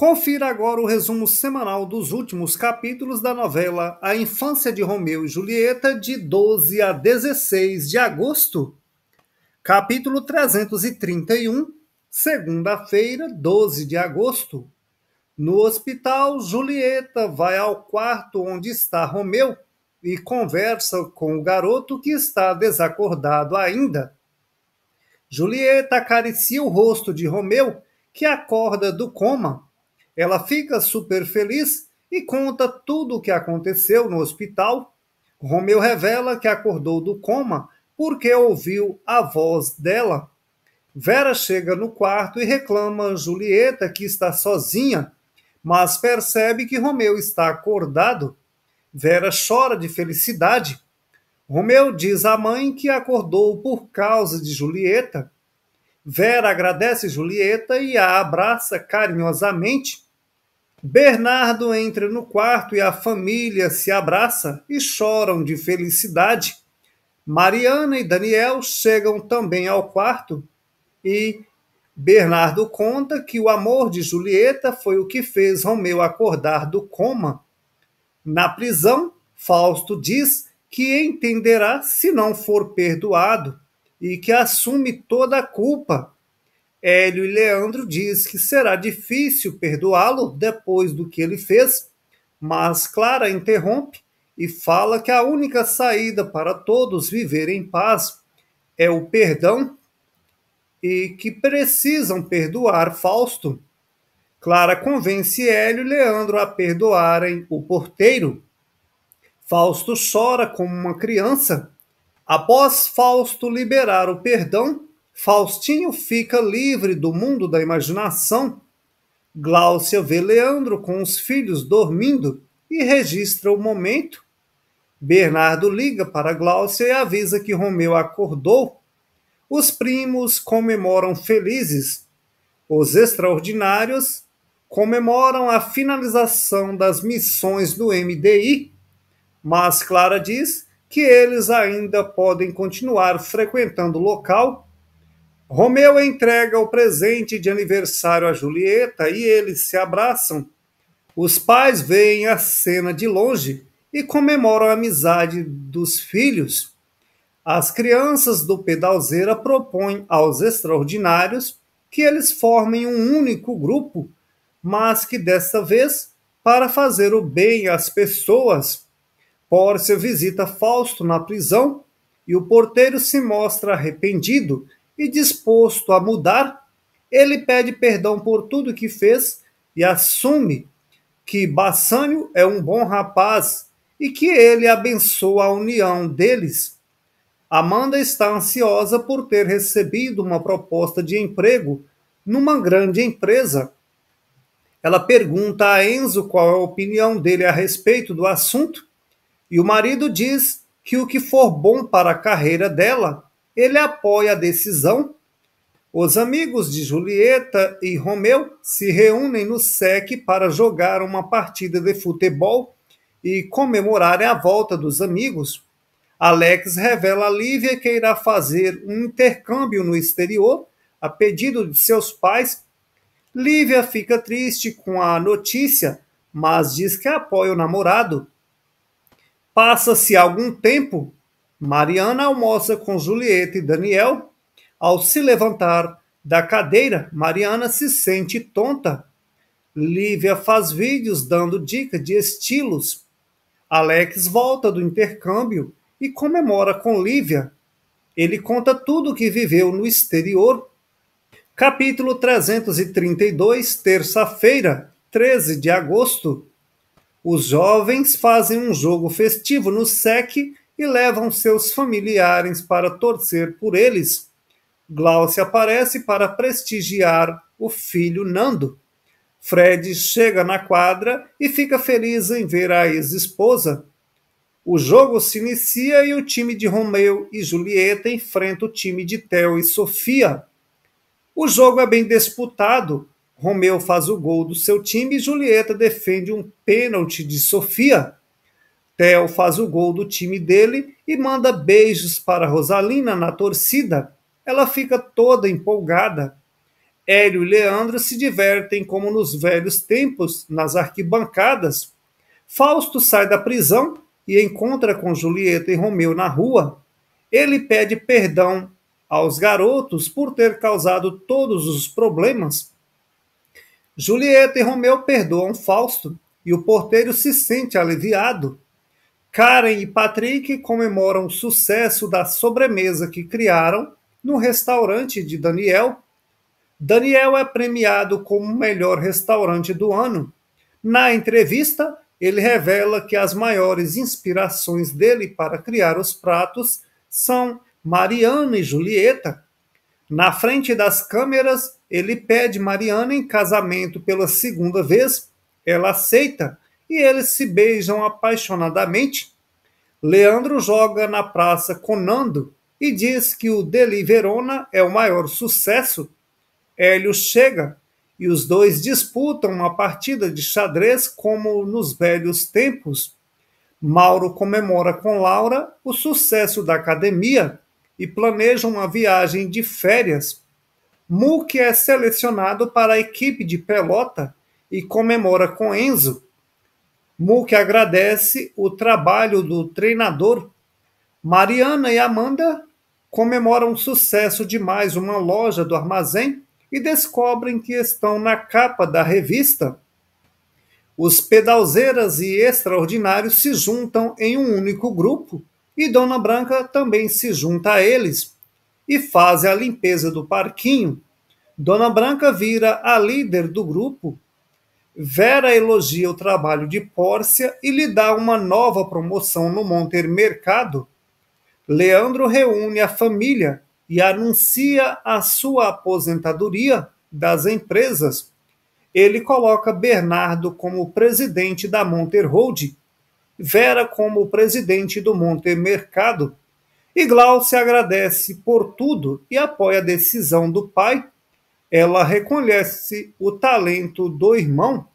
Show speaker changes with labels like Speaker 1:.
Speaker 1: Confira agora o resumo semanal dos últimos capítulos da novela A Infância de Romeu e Julieta, de 12 a 16 de agosto. Capítulo 331, segunda-feira, 12 de agosto. No hospital, Julieta vai ao quarto onde está Romeu e conversa com o garoto que está desacordado ainda. Julieta acaricia o rosto de Romeu, que acorda do coma ela fica super feliz e conta tudo o que aconteceu no hospital. Romeu revela que acordou do coma porque ouviu a voz dela. Vera chega no quarto e reclama a Julieta que está sozinha, mas percebe que Romeu está acordado. Vera chora de felicidade. Romeu diz à mãe que acordou por causa de Julieta. Vera agradece Julieta e a abraça carinhosamente. Bernardo entra no quarto e a família se abraça e choram de felicidade. Mariana e Daniel chegam também ao quarto e Bernardo conta que o amor de Julieta foi o que fez Romeu acordar do coma. Na prisão, Fausto diz que entenderá se não for perdoado e que assume toda a culpa. Hélio e Leandro diz que será difícil perdoá-lo depois do que ele fez, mas Clara interrompe e fala que a única saída para todos viver em paz é o perdão e que precisam perdoar Fausto. Clara convence Hélio e Leandro a perdoarem o porteiro. Fausto chora como uma criança. Após Fausto liberar o perdão, Faustinho fica livre do mundo da imaginação. Gláucia vê Leandro com os filhos dormindo e registra o momento. Bernardo liga para Gláucia e avisa que Romeu acordou. Os primos comemoram felizes. Os extraordinários comemoram a finalização das missões do MDI, mas Clara diz que eles ainda podem continuar frequentando o local Romeu entrega o presente de aniversário a Julieta e eles se abraçam. Os pais veem a cena de longe e comemoram a amizade dos filhos. As crianças do Pedalzeira propõem aos extraordinários que eles formem um único grupo, mas que desta vez para fazer o bem às pessoas. Pórcia visita Fausto na prisão e o porteiro se mostra arrependido e disposto a mudar, ele pede perdão por tudo que fez e assume que Bassânio é um bom rapaz e que ele abençoa a união deles. Amanda está ansiosa por ter recebido uma proposta de emprego numa grande empresa. Ela pergunta a Enzo qual é a opinião dele a respeito do assunto, e o marido diz que o que for bom para a carreira dela ele apoia a decisão. Os amigos de Julieta e Romeu se reúnem no SEC para jogar uma partida de futebol e comemorarem a volta dos amigos. Alex revela a Lívia que irá fazer um intercâmbio no exterior a pedido de seus pais. Lívia fica triste com a notícia, mas diz que apoia o namorado. Passa-se algum tempo Mariana almoça com Julieta e Daniel. Ao se levantar da cadeira, Mariana se sente tonta. Lívia faz vídeos dando dica de estilos. Alex volta do intercâmbio e comemora com Lívia. Ele conta tudo o que viveu no exterior. Capítulo 332, terça-feira, 13 de agosto. Os jovens fazem um jogo festivo no SEC e levam seus familiares para torcer por eles. Glaucia aparece para prestigiar o filho Nando. Fred chega na quadra e fica feliz em ver a ex-esposa. O jogo se inicia e o time de Romeu e Julieta enfrenta o time de Theo e Sofia. O jogo é bem disputado. Romeu faz o gol do seu time e Julieta defende um pênalti de Sofia. Theo faz o gol do time dele e manda beijos para Rosalina na torcida. Ela fica toda empolgada. Hélio e Leandro se divertem como nos velhos tempos, nas arquibancadas. Fausto sai da prisão e encontra com Julieta e Romeu na rua. Ele pede perdão aos garotos por ter causado todos os problemas. Julieta e Romeu perdoam Fausto e o porteiro se sente aliviado. Karen e Patrick comemoram o sucesso da sobremesa que criaram no restaurante de Daniel. Daniel é premiado como o melhor restaurante do ano. Na entrevista, ele revela que as maiores inspirações dele para criar os pratos são Mariana e Julieta. Na frente das câmeras, ele pede Mariana em casamento pela segunda vez. Ela aceita e eles se beijam apaixonadamente. Leandro joga na praça com Nando e diz que o Deli Verona é o maior sucesso. Hélio chega e os dois disputam uma partida de xadrez como nos velhos tempos. Mauro comemora com Laura o sucesso da academia e planeja uma viagem de férias. Muk é selecionado para a equipe de pelota e comemora com Enzo. Mook agradece o trabalho do treinador. Mariana e Amanda comemoram o sucesso de mais uma loja do armazém e descobrem que estão na capa da revista. Os pedalzeiras e extraordinários se juntam em um único grupo e Dona Branca também se junta a eles e faz a limpeza do parquinho. Dona Branca vira a líder do grupo Vera elogia o trabalho de Pórcia e lhe dá uma nova promoção no Monter Mercado. Leandro reúne a família e anuncia a sua aposentadoria das empresas. Ele coloca Bernardo como presidente da Monter Hold, Vera como presidente do Monter Mercado. E se agradece por tudo e apoia a decisão do pai. Ela reconhece o talento do irmão